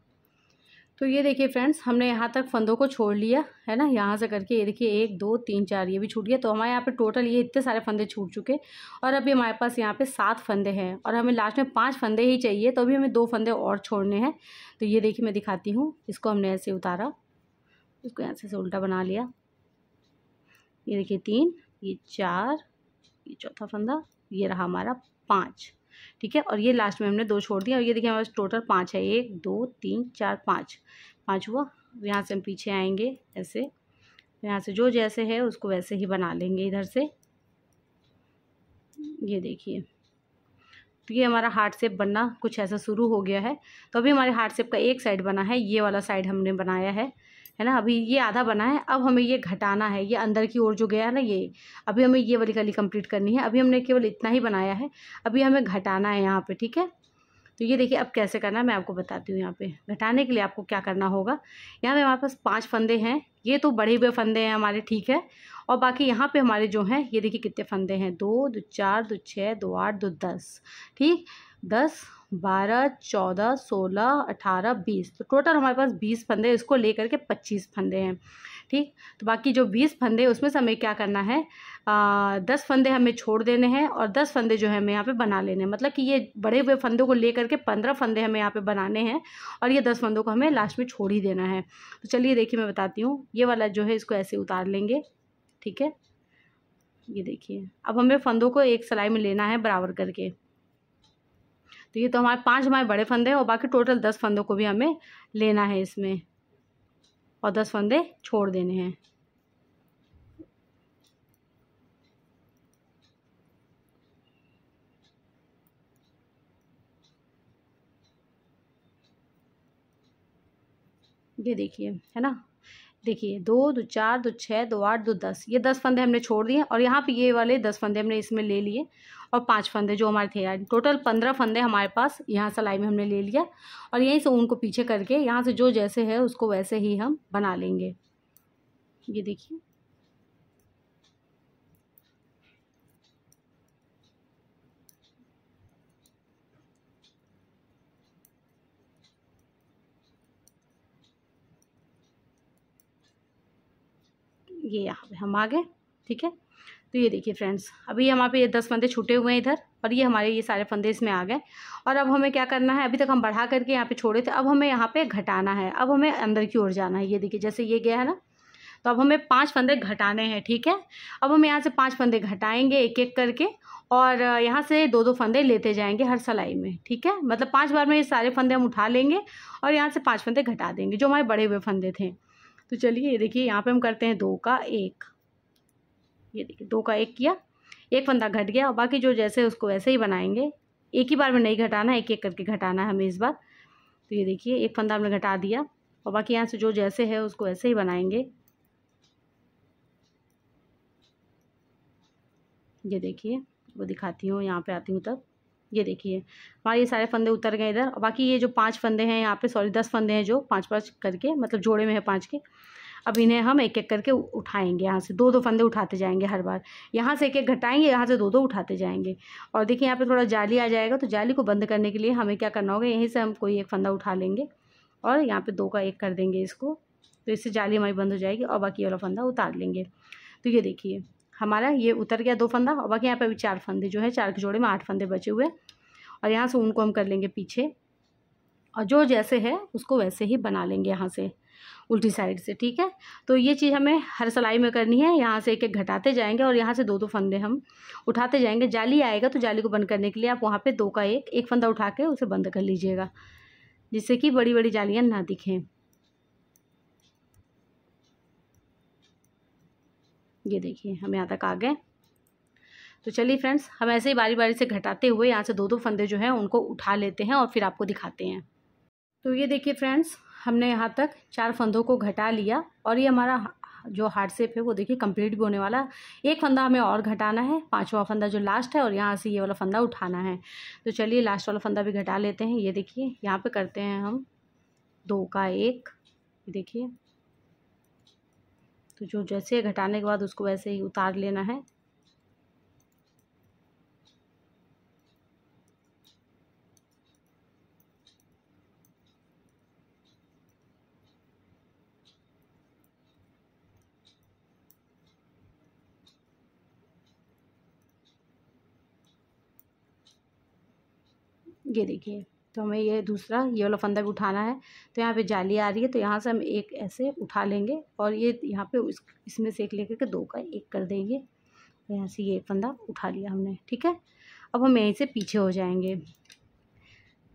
तो ये देखिए फ्रेंड्स हमने यहाँ तक फंदों को छोड़ लिया है ना यहाँ से करके ये देखिए एक दो तीन चार ये भी छूट गया तो हमारे यहाँ पे टोटल ये इतने सारे फंदे छूट चुके और अभी हमारे पास यहाँ पे सात फंदे हैं और हमें लास्ट में पांच फंदे ही चाहिए तो अभी हमें दो फंदे और छोड़ने हैं तो ये देखिए मैं दिखाती हूँ इसको हमने ऐसे उतारा इसको ऐसे से उल्टा बना लिया ये देखिए तीन ये चार ये चौथा फंदा ये रहा हमारा पाँच ठीक है और ये लास्ट में हमने दो छोड़ दिया और ये देखिए हमारे पास टोटल पाँच है एक दो तीन चार पाँच पाँच हुआ यहाँ से हम पीछे आएंगे ऐसे यहाँ से जो जैसे है उसको वैसे ही बना लेंगे इधर से ये देखिए तो ये हमारा हार्ट सेप बनना कुछ ऐसा शुरू हो गया है तो अभी हमारे हार्ट सेप का एक साइड बना है ये वाला साइड हमने बनाया है है ना अभी ये आधा बना है अब हमें ये घटाना है ये अंदर की ओर जो गया ना ये अभी हमें ये वाली गली कंप्लीट करनी है अभी हमने केवल इतना ही बनाया है अभी हमें घटाना है यहाँ पे ठीक है तो ये देखिए अब कैसे करना है मैं आपको बताती हूँ यहाँ पे घटाने के लिए आपको क्या करना होगा यहाँ पे हमारे पास पाँच फंदे हैं ये तो बड़े हुए फंदे हैं हमारे ठीक है और बाकी यहाँ पे हमारे जो हैं ये देखिए कितने फंदे हैं दो दो चार दो छः दो आठ दो दस ठीक दस बारह चौदह सोलह अठारह बीस तो टोटल हमारे पास बीस फंदे इसको लेकर के पच्चीस फंदे हैं ठीक तो बाकी जो बीस फंदे उसमें से हमें क्या करना है आ, दस फंदे हमें छोड़ देने हैं और दस फंदे जो है हमें यहाँ पे बना लेने हैं मतलब कि ये बड़े हुए फंदों को लेकर के पंद्रह फंदे हमें यहाँ पे बनाने हैं और ये दस फंदों को हमें लास्ट में छोड़ ही देना है तो चलिए देखिए मैं बताती हूँ ये वाला जो है इसको ऐसे उतार लेंगे ठीक है ये देखिए अब हमें फंदों को एक सिलाई में लेना है बराबर करके तो ये तो हमारे पाँच हमारे बड़े फंदे और बाकी टोटल दस फंदों को भी हमें लेना है इसमें और दस फंदे छोड़ देने हैं ये देखिए है ना देखिए दो दो चार दो छः दो आठ दो दस ये दस फंदे हमने छोड़ दिए और यहाँ पे ये वाले दस फंदे हमने इसमें ले लिए और पाँच फंदे जो हमारे थे यार टोटल पंद्रह फंदे हमारे पास यहाँ सलाई में हमने ले लिया और यहीं से उनको पीछे करके यहाँ से जो जैसे है उसको वैसे ही हम बना लेंगे ये देखिए ये यहाँ पे हम आ गए ठीक है तो ये देखिए फ्रेंड्स अभी हमारे पे ये दस फंदे छूटे हुए हैं इधर और ये हमारे ये सारे फंदे इसमें आ गए और अब हमें क्या करना है अभी तक हम बढ़ा करके यहाँ पे छोड़े थे अब हमें यहाँ पे घटाना है अब हमें अंदर की ओर जाना है ये देखिए जैसे ये गया है ना तो अब हमें पाँच फंदे घटाने हैं ठीक है अब हम यहाँ से पाँच फंदे घटाएँगे एक एक करके और यहाँ से दो दो फंदे लेते जाएंगे हर सलाई में ठीक है मतलब पाँच बार में ये सारे फंदे हम उठा लेंगे और यहाँ से पाँच फंदे घटा देंगे जो हमारे बड़े हुए फंदे थे तो चलिए ये देखिए यहाँ पर हम करते हैं दो का एक ये देखिए दो का एक किया एक फंदा घट गया और बाकी जो जैसे उसको वैसे ही बनाएंगे एक ही बार में नहीं घटाना एक एक करके घटाना है हमें इस बार तो ये देखिए एक फंदा हमने घटा दिया और बाकी यहाँ से जो जैसे है उसको ऐसे ही बनाएंगे ये देखिए वो दिखाती हूँ यहाँ पे आती हूँ तब ये देखिए हमारे ये सारे फंदे उतर गए इधर और बाकी ये जो पांच फंदे हैं यहाँ पे सॉरी दस फंदे हैं जो पांच पांच करके मतलब जोड़े में है पांच के अब इन्हें हम एक एक करके उठाएंगे यहाँ से दो दो फंदे उठाते जाएंगे हर बार यहाँ से एक एक घटाएंगे यहाँ से दो दो उठाते जाएंगे और देखिए यहाँ पे थोड़ा जाली आ जाएगा तो जाली को बंद करने के लिए हमें क्या करना होगा यहीं से हम कोई एक फंदा उठा लेंगे और यहाँ पर दो का एक कर देंगे इसको तो इससे जाली हमारी बंद हो जाएगी और बाकी वाला फंदा उतार लेंगे तो ये देखिए हमारा ये उतर गया दो फंदा और बाकी यहाँ पर अभी चार फंदे जो है चार के जोड़े में आठ फंदे बचे हुए और यहाँ से उनको हम कर लेंगे पीछे और जो जैसे है उसको वैसे ही बना लेंगे यहाँ से उल्टी साइड से ठीक है तो ये चीज़ हमें हर सिलाई में करनी है यहाँ से एक एक घटाते जाएंगे और यहाँ से दो दो फंदे हम उठाते जाएंगे जाली आएगा तो जाली को बंद करने के लिए आप वहाँ पे दो का एक एक फंदा उठा के उसे बंद कर लीजिएगा जिससे कि बड़ी बड़ी जालियाँ ना दिखें ये देखिए हम यहाँ तक आ गए तो चलिए फ्रेंड्स हम ऐसे ही बारी बारी से घटाते हुए यहाँ से दो दो फंदे जो हैं उनको उठा लेते हैं और फिर आपको दिखाते हैं तो ये देखिए फ्रेंड्स हमने यहाँ तक चार फंदों को घटा लिया और ये हमारा जो हार्ड सेप है वो देखिए कंप्लीट भी होने वाला एक फंदा हमें और घटाना है पांचवा फंदा जो लास्ट है और यहाँ से ये वाला फंदा उठाना है तो चलिए लास्ट वाला फंदा भी घटा लेते हैं ये देखिए यहाँ पे करते हैं हम दो का एक देखिए तो जो जैसे घटाने के बाद उसको वैसे ही उतार लेना है ये देखिए तो हमें ये दूसरा ये वाला फंदा भी उठाना है तो यहाँ पे जाली आ रही है तो यहाँ से हम एक ऐसे उठा लेंगे और ये यहाँ पे इस इसमें से एक ले के दो का एक कर देंगे तो यहाँ से ये फंदा उठा लिया हमने ठीक है अब हम यहीं से पीछे हो जाएंगे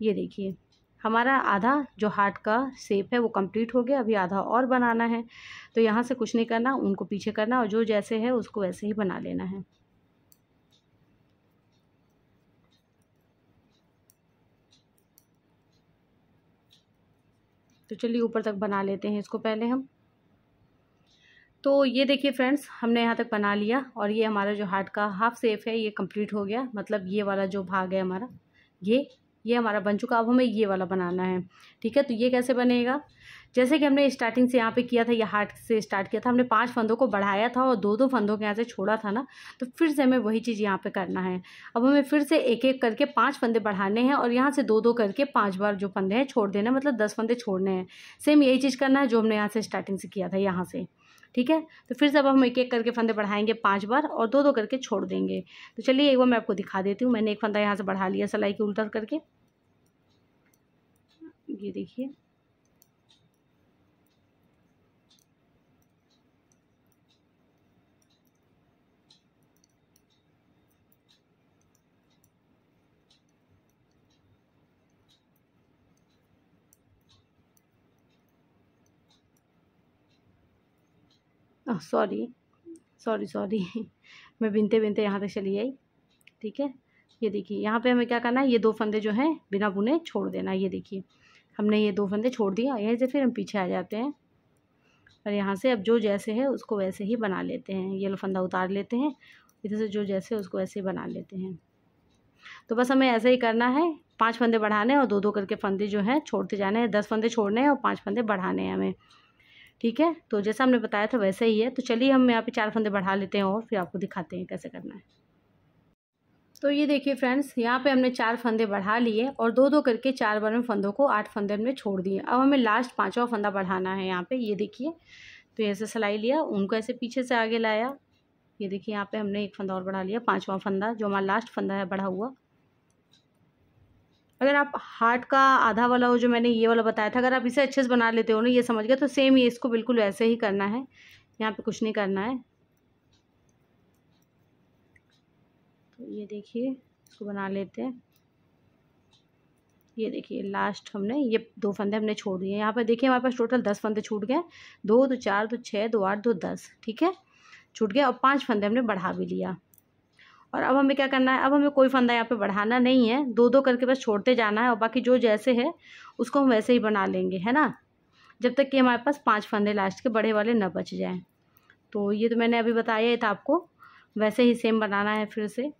ये देखिए हमारा आधा जो हार्ट का सेप है वो कंप्लीट हो गया अभी आधा और बनाना है तो यहाँ से कुछ नहीं करना उनको पीछे करना और जो जैसे है उसको वैसे ही बना लेना है तो चलिए ऊपर तक बना लेते हैं इसको पहले हम तो ये देखिए फ्रेंड्स हमने यहाँ तक बना लिया और ये हमारा जो हार्ट का हाफ सेफ है ये कंप्लीट हो गया मतलब ये वाला जो भाग है हमारा ये ये हमारा बन चुका अब हमें ये वाला बनाना है ठीक है तो ये कैसे बनेगा जैसे कि हमने स्टार्टिंग से यहाँ पे किया था या हार्ट से स्टार्ट किया था हमने पांच फंदों को बढ़ाया था और दो दो फंदों के यहाँ से छोड़ा था ना तो फिर से हमें वही चीज़ यहाँ पे करना है अब हमें फिर से एक एक करके पाँच फंदे बढ़ाने हैं और यहाँ से दो दो करके पाँच बार जो फंदे हैं छोड़ देना मतलब दस फंदे छोड़ने हैं सेम यही चीज़ करना है जो हमने यहाँ से स्टार्टिंग से किया था यहाँ से ठीक है तो फिर से अब हम एक एक करके फंदे बढ़ाएंगे पांच बार और दो दो करके छोड़ देंगे तो चलिए एक बार मैं आपको दिखा देती हूँ मैंने एक फंदा यहाँ से बढ़ा लिया सलाई की उल्टा करके ये देखिए सॉरी सॉरी सॉरी मैं बिनते बिनते यहाँ तक चली आई ठीक है ये देखिए यहाँ पे हमें क्या करना है ये दो फंदे जो हैं बिना बुने छोड़ देना ये देखिए हमने ये दो फंदे छोड़ दिया यहीं से फिर हम पीछे आ जाते हैं और यहाँ से अब जो जैसे है उसको वैसे ही बना लेते हैं ये लो फंदा उतार लेते हैं इधर से जो जैसे उसको वैसे ही बना लेते हैं तो बस हमें ऐसे ही करना है पाँच फंदे बढ़ाने और दो दो करके फंदे जो हैं छोड़ते जाने हैं दस फंदे छोड़ने हैं और पाँच फंदे बढ़ाने हैं हमें ठीक है तो जैसा हमने बताया था वैसा ही है तो चलिए हम यहाँ पे चार फंदे बढ़ा लेते हैं और फिर आपको दिखाते हैं कैसे करना है तो ये देखिए फ्रेंड्स यहाँ पे हमने चार फंदे बढ़ा लिए और दो दो करके चार बार में फंदों को आठ फंदे हमने छोड़ दिए अब हमें लास्ट पाँचवा फंदा बढ़ाना है यहाँ पर ये देखिए तो ऐसे सिलाई लिया उनको ऐसे पीछे से आगे लाया ये देखिए यहाँ पर हमने एक फंदा और बढ़ा लिया पाँचवा फंदा जो हमारा लास्ट फंदा है बढ़ा हुआ अगर आप हार्ट का आधा वाला हो जो मैंने ये वाला बताया था अगर आप इसे अच्छे से बना लेते हो ना ये समझ गए तो सेम ये इसको बिल्कुल वैसे ही करना है यहाँ पे कुछ नहीं करना है तो ये देखिए इसको बना लेते हैं ये देखिए लास्ट हमने ये दो फंदे हमने छोड़ दिए यहाँ पर देखिए हमारे पास टोटल दस फंदे छूट गए दो दो चार दो छः दो आठ दो दस ठीक है छूट गया और पाँच फंदे हमने बढ़ा भी लिया और अब हमें क्या करना है अब हमें कोई फंदा यहाँ पे बढ़ाना नहीं है दो दो करके बस छोड़ते जाना है और बाकी जो जैसे है उसको हम वैसे ही बना लेंगे है ना जब तक कि हमारे पास पाँच फंदे लास्ट के बड़े वाले ना बच जाएँ तो ये तो मैंने अभी बताया था आपको वैसे ही सेम बनाना है फिर से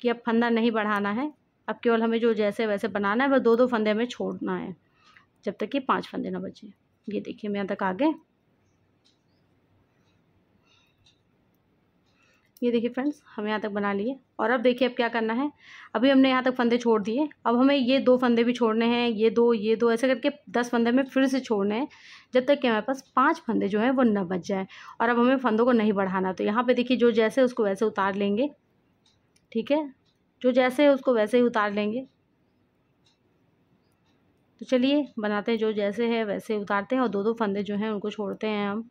कि अब फंदा नहीं बढ़ाना है अब केवल हमें जो जैसे वैसे बनाना है वह दो दो फंदे हमें छोड़ना है जब तक कि पाँच फंदे ना बचें ये देखिए मैं यहाँ तक आ गए ये देखिए फ्रेंड्स हम यहाँ तक बना लिए और अब देखिए अब क्या करना है अभी हमने यहाँ तक फंदे छोड़ दिए अब हमें ये दो फंदे भी छोड़ने हैं ये दो ये दो ऐसे करके दस फंदे में फिर से छोड़ने हैं जब तक कि हमारे पास पांच फंदे जो हैं वो न बच जाए और अब हमें फंदों को नहीं बढ़ाना तो यहाँ पर देखिए जो जैसे उसको वैसे उतार लेंगे ठीक है जो जैसे है उसको वैसे ही उतार लेंगे तो चलिए बनाते हैं जो जैसे है वैसे उतारते हैं और दो दो फंदे जो हैं उनको छोड़ते हैं हम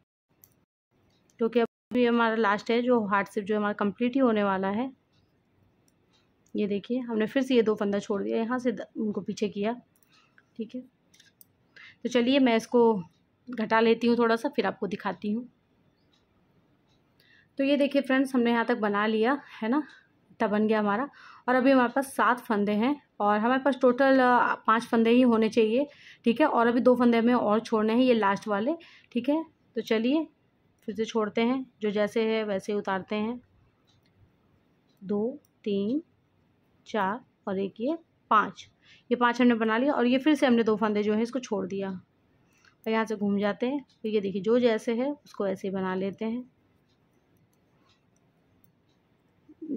क्योंकि अब तो ये हमारा लास्ट है जो हार्ट शेप जो हमारा कम्प्लीट ही होने वाला है ये देखिए हमने फिर से ये दो फंदा छोड़ दिया यहाँ से उनको पीछे किया ठीक है तो चलिए मैं इसको घटा लेती हूँ थोड़ा सा फिर आपको दिखाती हूँ तो ये देखिए फ्रेंड्स हमने यहाँ तक बना लिया है ना इतना बन गया हमारा और अभी हमारे पास सात फंदे हैं और हमारे पास टोटल पांच फंदे ही होने चाहिए ठीक है और अभी दो फंदे हमें और छोड़ने हैं ये लास्ट वाले ठीक है तो चलिए फिर से छोड़ते हैं जो जैसे है वैसे उतारते हैं दो तीन चार और एक ये पाँच ये पाँच हमने बना लिया और ये फिर से हमने दो फंदे जो हैं इसको छोड़ दिया और यहाँ से घूम जाते हैं फिर तो ये देखिए जो जैसे है उसको ऐसे ही बना लेते हैं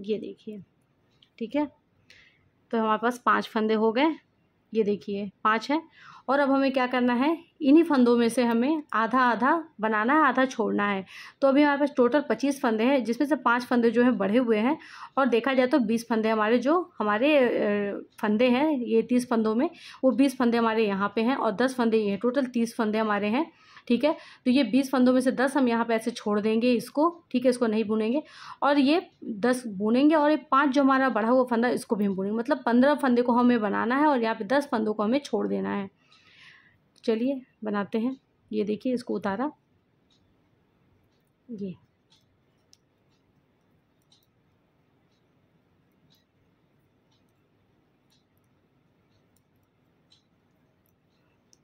ये देखिए ठीक है तो हमारे पास पांच फंदे हो गए ये देखिए पांच है और अब हमें क्या करना है इन्हीं फंदों में से हमें आधा आधा बनाना है आधा छोड़ना है तो अभी हमारे पास टोटल पच्चीस फंदे हैं जिसमें से पाँच फंदे जो हैं बढ़े हुए हैं और देखा जाए तो बीस फंदे हमारे जो हमारे फंदे हैं ये तीस फंदों में वो बीस फंदे हमारे यहाँ पे हैं और दस फंदे ये हैं टोटल तीस फंदे हमारे हैं ठीक है तो ये बीस फंदों में से दस हम यहाँ पे ऐसे छोड़ देंगे इसको ठीक है इसको नहीं बुनेंगे और ये दस बुनेंगे और ये पाँच जो हमारा बढ़ा हुआ फंदा इसको भी हम बुनेंगे मतलब पंद्रह फंदे को हमें बनाना है और यहाँ पे दस फंदों को हमें छोड़ देना है चलिए बनाते हैं ये देखिए इसको उतारा ये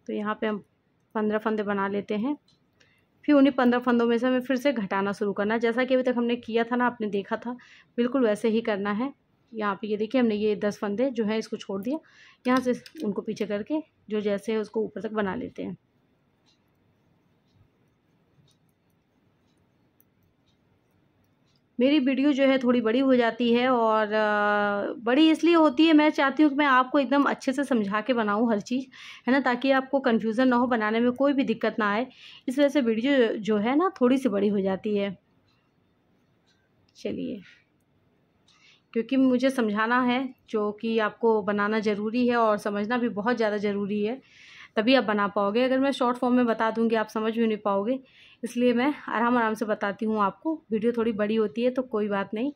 तो यहाँ पे हम पंद्रह फंदे बना लेते हैं फिर उन्हीं पंद्रह फंदों में से हमें फिर से घटाना शुरू करना जैसा कि अभी तक हमने किया था ना आपने देखा था बिल्कुल वैसे ही करना है यहाँ पे ये देखिए हमने ये दस फंदे जो है इसको छोड़ दिया यहाँ से उनको पीछे करके जो जैसे है उसको ऊपर तक बना लेते हैं मेरी वीडियो जो है थोड़ी बड़ी हो जाती है और बड़ी इसलिए होती है मैं चाहती हूँ कि मैं आपको एकदम अच्छे से समझा के बनाऊँ हर चीज़ है ना ताकि आपको कन्फ्यूज़न ना हो बनाने में कोई भी दिक्कत ना आए इस वजह से वीडियो जो है ना थोड़ी सी बड़ी हो जाती है चलिए क्योंकि मुझे समझाना है जो कि आपको बनाना ज़रूरी है और समझना भी बहुत ज़्यादा ज़रूरी है तभी आप बना पाओगे अगर मैं शॉर्ट फॉर्म में बता दूंगी आप समझ भी नहीं पाओगे इसलिए मैं आराम आराम से बताती हूँ आपको वीडियो थोड़ी बड़ी होती है तो कोई बात नहीं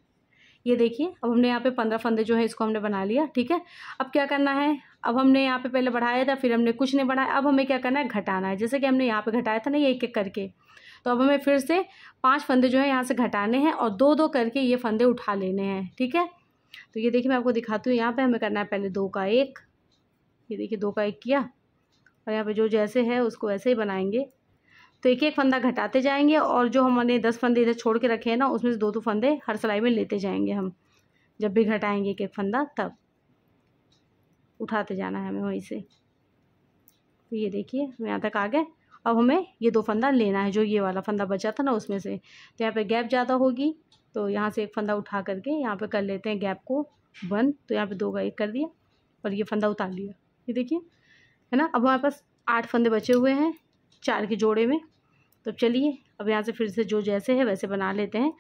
ये देखिए अब हमने यहाँ पे पंद्रह फंदे जो है इसको हमने बना लिया ठीक है अब क्या करना है अब हमने यहाँ पे पहले बढ़ाया था फिर हमने कुछ नहीं बढ़ाया अब हमें क्या करना है घटाना है जैसे कि हमने यहाँ पे घटाया था ना ये एक एक करके तो अब हमें फिर से पाँच फंदे जो है यहाँ से घटाने हैं और दो दो करके ये फंदे उठा लेने हैं ठीक है तो ये देखिए मैं आपको दिखाती हूँ यहाँ पर हमें करना है पहले दो का एक ये देखिए दो का एक किया और यहाँ पे जो जैसे है उसको ऐसे ही बनाएंगे तो एक एक फंदा घटाते जाएंगे और जो हमने दस फंदे इधर छोड़ के रखे हैं ना उसमें से दो दो फंदे हर सिलाई में लेते जाएंगे हम जब भी घटाएंगे एक एक फंदा तब उठाते जाना है हमें वहीं से तो ये देखिए हम यहाँ तक आ गए अब हमें ये दो फंदा लेना है जो ये वाला फंदा बचा था ना उसमें से तो यहाँ पे गैप ज़्यादा होगी तो यहाँ से एक फंदा उठा करके यहाँ पे कर लेते हैं गैप को बंद तो यहाँ पे दो का एक कर दिया और ये फंदा उतार लिया ये देखिए है ना अब हमारे पास आठ फंदे बचे हुए हैं चार के जोड़े में तो चलिए अब यहाँ से फिर से जो जैसे है वैसे बना लेते हैं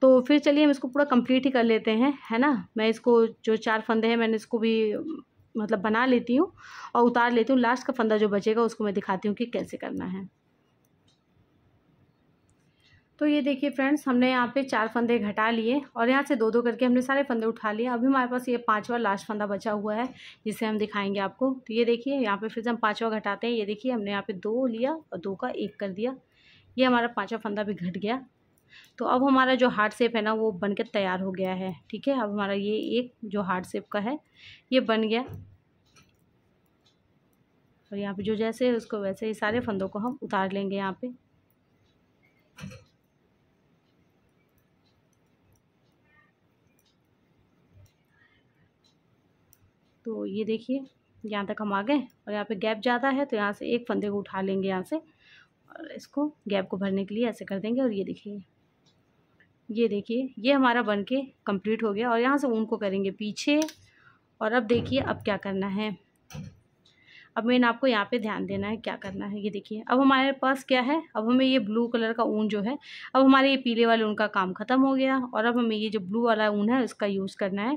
तो फिर चलिए हम इसको पूरा कंप्लीट ही कर लेते हैं है ना मैं इसको जो चार फंदे हैं मैंने इसको भी मतलब बना लेती हूँ और उतार लेती हूँ लास्ट का फंदा जो बचेगा उसको मैं दिखाती हूँ कि कैसे करना है तो ये देखिए फ्रेंड्स हमने यहाँ पे चार फंदे घटा लिए और यहाँ से दो दो करके हमने सारे फंदे उठा लिए अभी हमारे पास ये पांचवा लास्ट फंदा बचा हुआ है जिसे हम दिखाएंगे आपको तो ये देखिए यहाँ पे फिर से हम पांचवा घटाते हैं ये देखिए हमने यहाँ पे दो लिया और दो का एक कर दिया ये हमारा पांचवा फंदा भी घट गया तो अब हमारा जो हार्ट सेप है ना वो बनकर तैयार हो गया है ठीक है अब हमारा ये एक जो हार्ट सेप का है ये बन गया और यहाँ पे जो जैसे है उसको वैसे ही सारे फंदों को हम उतार लेंगे यहाँ पे तो ये देखिए यहाँ तक हम आ गए और यहाँ पे गैप ज़्यादा है तो यहाँ से एक फंदे को उठा लेंगे यहाँ से और इसको गैप को भरने के लिए ऐसे कर देंगे और ये देखिए ये देखिए ये हमारा बन के कम्प्लीट हो गया और यहाँ से ऊन को करेंगे पीछे और अब देखिए अब क्या करना है अब मैंने आपको यहाँ पे ध्यान देना है क्या करना है ये देखिए अब हमारे पास क्या है अब हमें ये ब्लू कलर का ऊन जो है अब हमारे ये पीले वाले ऊन का काम ख़त्म हो गया और अब हमें ये जो ब्लू वाला ऊन है उसका यूज़ करना है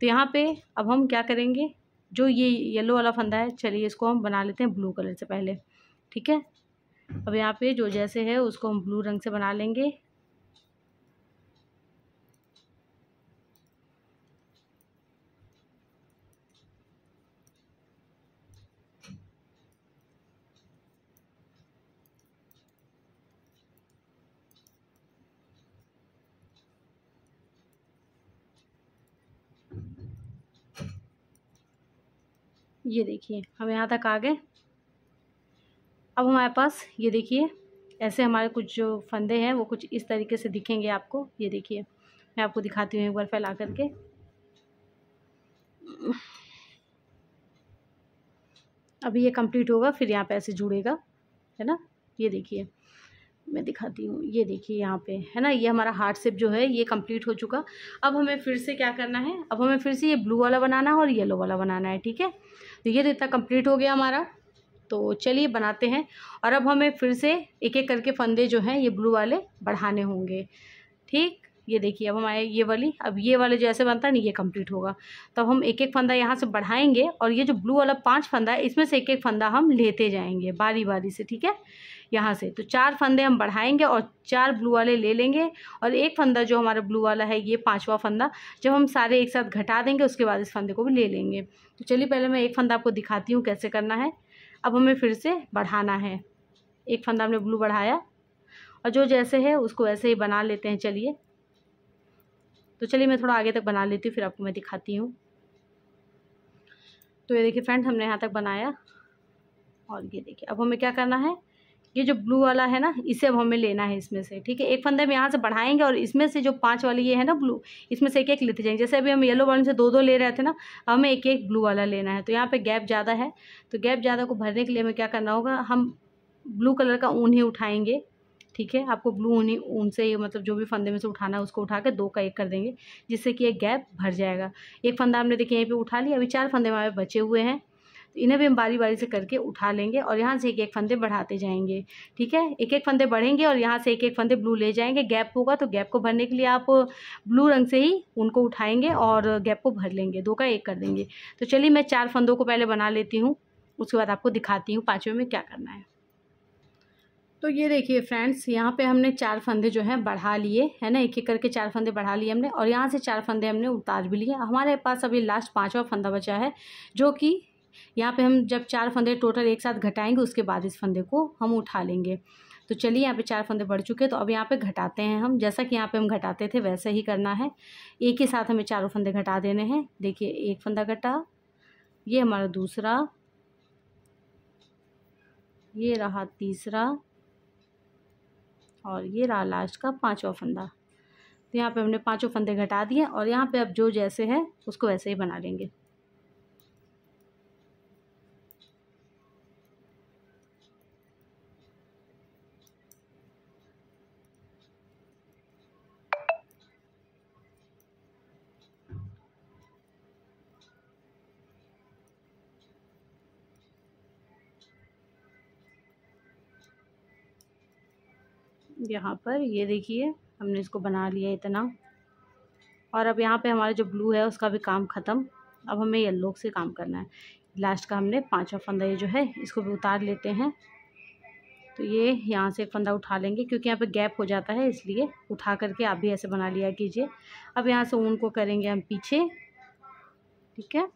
तो यहाँ पे अब हम क्या करेंगे जो ये येलो वाला फंदा है चलिए इसको हम बना लेते हैं ब्लू कलर से पहले ठीक है अब यहाँ पे जो जैसे है उसको हम ब्लू रंग से बना लेंगे ये देखिए हम यहाँ तक आ गए अब हमारे पास ये देखिए ऐसे हमारे कुछ जो फंदे हैं वो कुछ इस तरीके से दिखेंगे आपको ये देखिए मैं आपको दिखाती हूँ एक बार फैला करके अभी ये कंप्लीट होगा फिर यहाँ पे ऐसे जुड़ेगा है ना ये देखिए मैं दिखाती हूँ ये देखिए यहाँ पे है ना ये हमारा हार्ट सेप जो है ये कंप्लीट हो चुका अब हमें फिर से क्या करना है अब हमें फिर से ये ब्लू वाला बनाना है और येलो वाला बनाना है ठीक है तो ये तो इतना कंप्लीट हो गया हमारा तो चलिए बनाते हैं और अब हमें फिर से एक एक करके फंदे जो हैं ये ब्लू वाले बढ़ाने होंगे ठीक ये देखिए अब हमारे ये वाली अब ये वाले जैसे बनता है ना ये कम्प्लीट होगा तो हम एक एक फंदा यहाँ से बढ़ाएंगे और ये जो ब्लू वाला पांच फंदा है इसमें से एक एक फंदा हम लेते जाएंगे बारी बारी से ठीक है यहाँ से तो चार फंदे हम बढ़ाएंगे और चार ब्लू वाले ले लेंगे और एक फंदा जो हमारा ब्लू वाला है ये पांचवा फंदा जब हम सारे एक साथ घटा देंगे उसके बाद इस फंदे को भी ले लेंगे तो चलिए पहले मैं एक फंदा आपको दिखाती हूँ कैसे करना है अब हमें फिर से बढ़ाना है एक फंदा हमने ब्लू बढ़ाया और जो जैसे है उसको ऐसे ही बना लेते हैं चलिए तो चलिए मैं थोड़ा आगे तक बना लेती हूँ फिर आपको मैं दिखाती हूँ तो ये देखिए फ्रेंड हमने यहाँ तक बनाया और ये देखिए अब हमें क्या करना है ये जो ब्लू वाला है ना इसे अब हमें लेना है इसमें से ठीक है एक फंदे हम यहाँ से बढ़ाएंगे और इसमें से जो पाँच वाली ये है ना ब्लू इसमें से एक एक लेते जाएंगे जैसे अभी हम येलो वाले से दो दो ले रहे थे ना हमें एक एक ब्लू वाला लेना है तो यहाँ पर गैप ज़्यादा है तो गैप ज़्यादा को भरने के लिए हमें क्या करना होगा हम ब्लू कलर का ऊन ही उठाएंगे ठीक है आपको ब्लू ऊन ही ऊन से मतलब जो भी फंदे में से उठाना है उसको उठा कर दो का एक कर देंगे जिससे कि एक गैप भर जाएगा एक फंदा हमने देखिए यहीं पर उठा लिया अभी चार फंदे हमारे बचे हुए हैं तो इन्हें भी हम बारी बारी से करके उठा लेंगे और यहाँ से एक एक फंदे बढ़ाते जाएंगे ठीक है एक एक फंदे बढ़ेंगे और यहाँ से एक एक फंदे ब्लू ले जाएंगे गैप होगा तो गैप को भरने के लिए आप ब्लू रंग से ही उनको उठाएंगे और गैप को भर लेंगे दो का एक कर देंगे तो चलिए मैं चार फंदों को पहले बना लेती हूँ उसके बाद आपको दिखाती हूँ पाँचवें में क्या करना है तो ये देखिए फ्रेंड्स यहाँ पे हमने चार फंदे जो हैं बढ़ा लिए है ना एक एक करके चार फंदे बढ़ा लिए हमने और यहाँ से चार फंदे हमने उतार भी लिए हमारे पास अभी लास्ट पाँचवा फंदा बचा है जो कि यहाँ पे हम जब चार फंदे टोटल एक साथ घटाएंगे उसके बाद इस फंदे को हम उठा लेंगे तो चलिए यहाँ पे चार फंदे बढ़ चुके हैं तो अब यहाँ पे घटाते हैं हम जैसा कि यहाँ पे हम घटाते थे वैसे ही करना है एक ही साथ हमें चारों फंदे घटा देने हैं देखिए एक फंदा घटा ये हमारा दूसरा ये रहा तीसरा और ये रहा लास्ट का पाँचवा फंदा तो यहाँ पे हमने पांचों फंदे घटा दिए और यहाँ पे अब जो जैसे है उसको वैसे ही बना लेंगे यहाँ पर ये देखिए हमने इसको बना लिया इतना और अब यहाँ पे हमारा जो ब्लू है उसका भी काम ख़त्म अब हमें येल्लो से काम करना है लास्ट का हमने पाँचवा फंदा ये जो है इसको भी उतार लेते हैं तो ये यहाँ से फंदा उठा लेंगे क्योंकि यहाँ पे गैप हो जाता है इसलिए उठा करके आप भी ऐसे बना लिया कीजिए अब यहाँ से ऊन को करेंगे हम पीछे ठीक है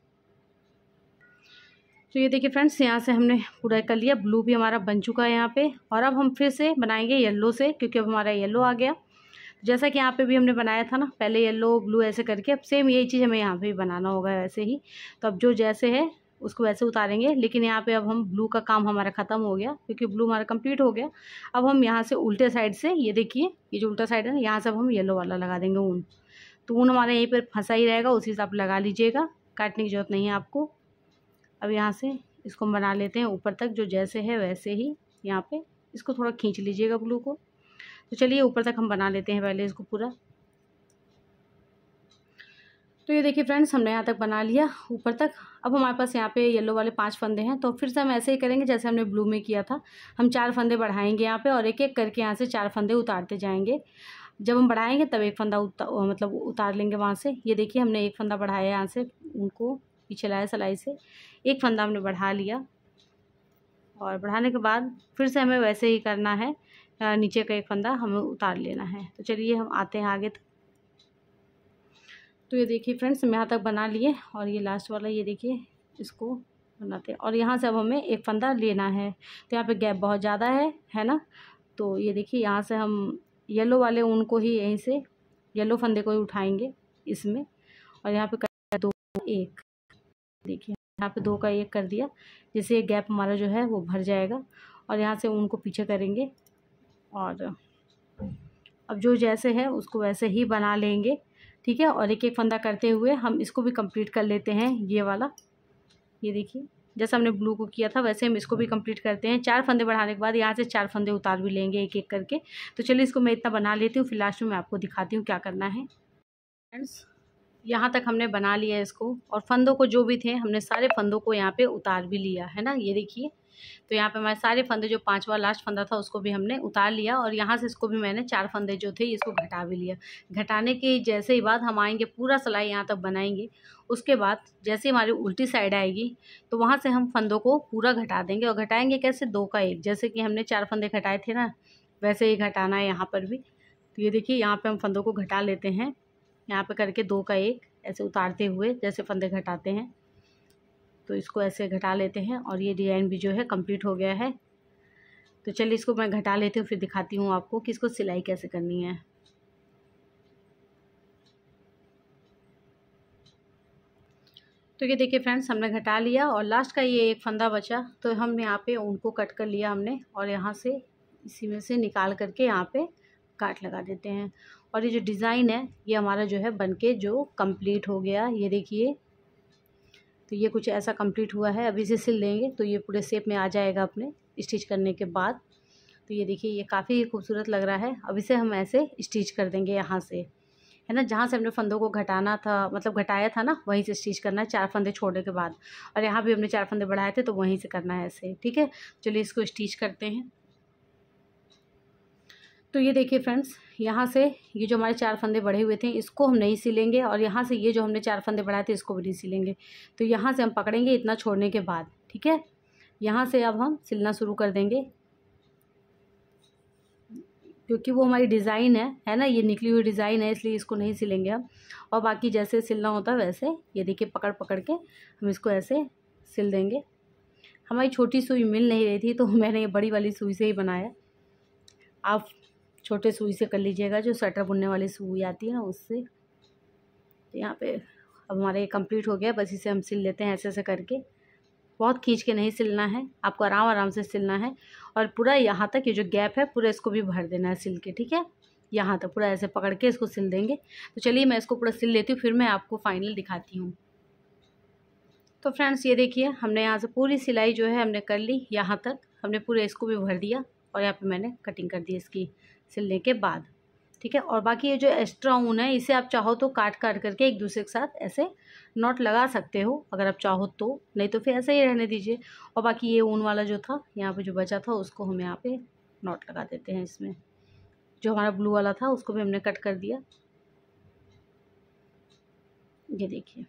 तो ये देखिए फ्रेंड्स यहाँ से हमने पूरा कर लिया ब्लू भी हमारा बन चुका है यहाँ पे और अब हम फिर से बनाएंगे येलो से क्योंकि अब हमारा येलो आ गया जैसा कि यहाँ पे भी हमने बनाया था ना पहले येलो ब्लू ऐसे करके अब सेम यही चीज़ हमें यहाँ पे भी बनाना होगा वैसे ही तो अब जो जैसे है उसको वैसे उतारेंगे लेकिन यहाँ पर अब हम ब्लू का काम हमारा ख़त्म हो गया क्योंकि ब्लू हमारा कम्प्लीट हो गया अब हम यहाँ से उल्टे साइड से ये देखिए ये जो उल्टा साइड है ना यहाँ से अब हम येलो वाला लगा देंगे ऊन तो ऊन हमारा यहीं पर फंसा ही रहेगा उसी हिसाब लगा लीजिएगा काटने की जरूरत नहीं है आपको अब यहाँ से इसको हम बना लेते हैं ऊपर तक जो जैसे है वैसे ही यहाँ पे इसको थोड़ा खींच लीजिएगा ब्लू को तो चलिए ऊपर तक हम बना लेते हैं पहले इसको पूरा तो ये देखिए फ्रेंड्स हमने यहाँ तक बना लिया ऊपर तक अब हमारे पास यहाँ पे येलो वाले पांच फंदे हैं तो फिर से हम ऐसे ही करेंगे जैसे हमने ब्लू में किया था हम चार फंदे बढ़ाएंगे यहाँ पे और एक एक करके यहाँ से चार फंदे उतारते जाएंगे जब हम बढ़ाएंगे तब एक फंदा उता, मतलब उतार लेंगे वहाँ से ये देखिए हमने एक फंदा बढ़ाया यहाँ से उनको पीछे लाया सलाई से एक फंदा हमने बढ़ा लिया और बढ़ाने के बाद फिर से हमें वैसे ही करना है नीचे का एक फंदा हमें उतार लेना है तो चलिए हम आते हैं आगे तक तो ये देखिए फ्रेंड्स हम यहाँ तक बना लिए और ये लास्ट वाला ये देखिए इसको बनाते हैं और यहाँ से अब हमें एक फंदा लेना है तो यहाँ पे गैप बहुत ज़्यादा है है ना तो ये देखिए यहाँ से हम येलो वाले ऊन को ही यहीं से येलो फंदे को ही उठाएंगे इसमें और यहाँ पे कर दो एक देखिए यहाँ पे दो का एक कर दिया जिससे ये गैप हमारा जो है वो भर जाएगा और यहाँ से उनको पीछे करेंगे और अब जो जैसे है उसको वैसे ही बना लेंगे ठीक है और एक एक फंदा करते हुए हम इसको भी कंप्लीट कर लेते हैं ये वाला ये देखिए जैसे हमने ब्लू को किया था वैसे हम इसको भी कंप्लीट करते हैं चार फंदे बढ़ाने के बाद यहाँ से चार फंदे उतार भी लेंगे एक एक करके तो चलिए इसको मैं इतना बना लेती हूँ फिर लास्ट में मैं आपको दिखाती हूँ क्या करना है फ्रेंड्स यहाँ तक हमने बना लिया इसको और फंदों को जो भी थे हमने सारे फंदों को यहाँ पे उतार भी लिया है ना ये देखिए तो यहाँ पे हमारे सारे फंदे जो पांचवा लास्ट फंदा था उसको भी हमने उतार लिया और यहाँ से इसको भी मैंने चार फंदे जो थे इसको घटा भी लिया घटाने के जैसे ही बाद हम आएंगे पूरा सिलाई यहाँ तक बनाएंगे उसके बाद जैसे हमारी उल्टी साइड आएगी तो वहाँ से हम फंदों को पूरा घटा देंगे और घटाएँगे कैसे दो का एक जैसे कि हमने चार फंदे घटाए थे ना वैसे ही घटाना है यहाँ पर भी तो ये देखिए यहाँ पर हम फंदों को घटा लेते हैं यहाँ पे करके दो का एक ऐसे उतारते हुए जैसे फंदे घटाते हैं तो इसको ऐसे घटा लेते हैं और ये डिज़ाइन भी जो है कंप्लीट हो गया है तो चलिए इसको मैं घटा लेती हूँ फिर दिखाती हूँ आपको कि इसको सिलाई कैसे करनी है तो ये देखिए फ्रेंड्स हमने घटा लिया और लास्ट का ये एक फंदा बचा तो हम यहाँ पे उनको कट कर लिया हमने और यहाँ से इसी में से निकाल करके यहाँ पे काट लगा देते हैं और ये जो डिज़ाइन है ये हमारा जो है बनके जो कंप्लीट हो गया ये देखिए तो ये कुछ ऐसा कंप्लीट हुआ है अभी से सिल देंगे तो ये पूरे सेप में आ जाएगा अपने स्टिच करने के बाद तो ये देखिए ये काफ़ी खूबसूरत लग रहा है अब इसे हम ऐसे स्टिच कर देंगे यहाँ से है ना जहाँ से हमने फंदों को घटाना था मतलब घटाया था ना वहीं से स्टिच करना है चार फंदे छोड़ने के बाद और यहाँ भी हमने चार फंदे बढ़ाए थे तो वहीं से करना है ऐसे ठीक है चलिए इसको स्टिच करते हैं तो ये देखिए फ्रेंड्स यहाँ से ये जो हमारे चार फंदे बढ़े हुए थे इसको हम नहीं सिलेंगे और यहाँ से ये जो हमने चार फंदे बढ़ाए थे इसको भी नहीं सिलेंगे तो यहाँ से हम पकड़ेंगे इतना छोड़ने के बाद ठीक है यहाँ से अब हम सिलना शुरू कर देंगे क्योंकि वो हमारी डिज़ाइन है है ना ये निकली हुई डिज़ाइन है इसलिए इसको नहीं सिलेंगे हम और बाकी जैसे सिलना होता है वैसे ये देखिए पकड़ पकड़ के हम इसको ऐसे सिल देंगे हमारी छोटी सुई मिल नहीं रही थी तो मैंने ये बड़ी वाली सुई से ही बनाया आप छोटे सुई से कर लीजिएगा जो स्वेटर बुनने वाली सुई आती है ना उससे तो यहाँ पे अब हमारा ये कंप्लीट हो गया बस इसे हम सिल लेते हैं ऐसे ऐसे करके बहुत खींच के नहीं सिलना है आपको आराम आराम से सिलना है और पूरा यहाँ तक ये जो गैप है पूरा इसको भी भर देना है सिल के ठीक है यहाँ तक पूरा ऐसे पकड़ के इसको सिल देंगे तो चलिए मैं इसको पूरा सिल लेती हूँ फिर मैं आपको फाइनल दिखाती हूँ तो फ्रेंड्स ये देखिए हमने यहाँ से पूरी सिलाई जो है हमने कर ली यहाँ तक हमने पूरे इसको भी भर दिया और यहाँ पे मैंने कटिंग कर दी इसकी सिलने के बाद ठीक है और बाकी ये जो एक्स्ट्रा ऊन है इसे आप चाहो तो काट काट करके एक दूसरे के साथ ऐसे नॉट लगा सकते हो अगर आप चाहो तो नहीं तो फिर ऐसे ही रहने दीजिए और बाकी ये ऊन वाला जो था यहाँ पे जो बचा था उसको हम यहाँ पे नॉट लगा देते हैं इसमें जो हमारा ब्लू वाला था उसको भी हमने कट कर दिया ये देखिए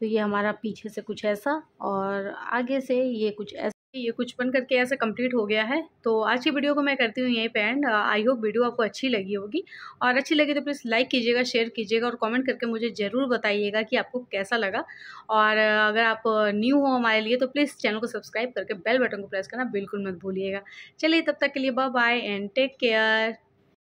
तो ये हमारा पीछे से कुछ ऐसा और आगे से ये कुछ ऐसा ये कुछ बन करके ऐसे कंप्लीट हो गया है तो आज की वीडियो को मैं करती हूँ यहीं पे एंड आई होप वीडियो आपको अच्छी लगी होगी और अच्छी लगी तो प्लीज़ लाइक कीजिएगा शेयर कीजिएगा और कमेंट करके मुझे ज़रूर बताइएगा कि आपको कैसा लगा और अगर आप न्यू हो हमारे लिए तो प्लीज़ चैनल को सब्सक्राइब करके बेल बटन को प्रेस करना बिल्कुल मत भूलिएगा चलिए तब तक के लिए bye bye and take care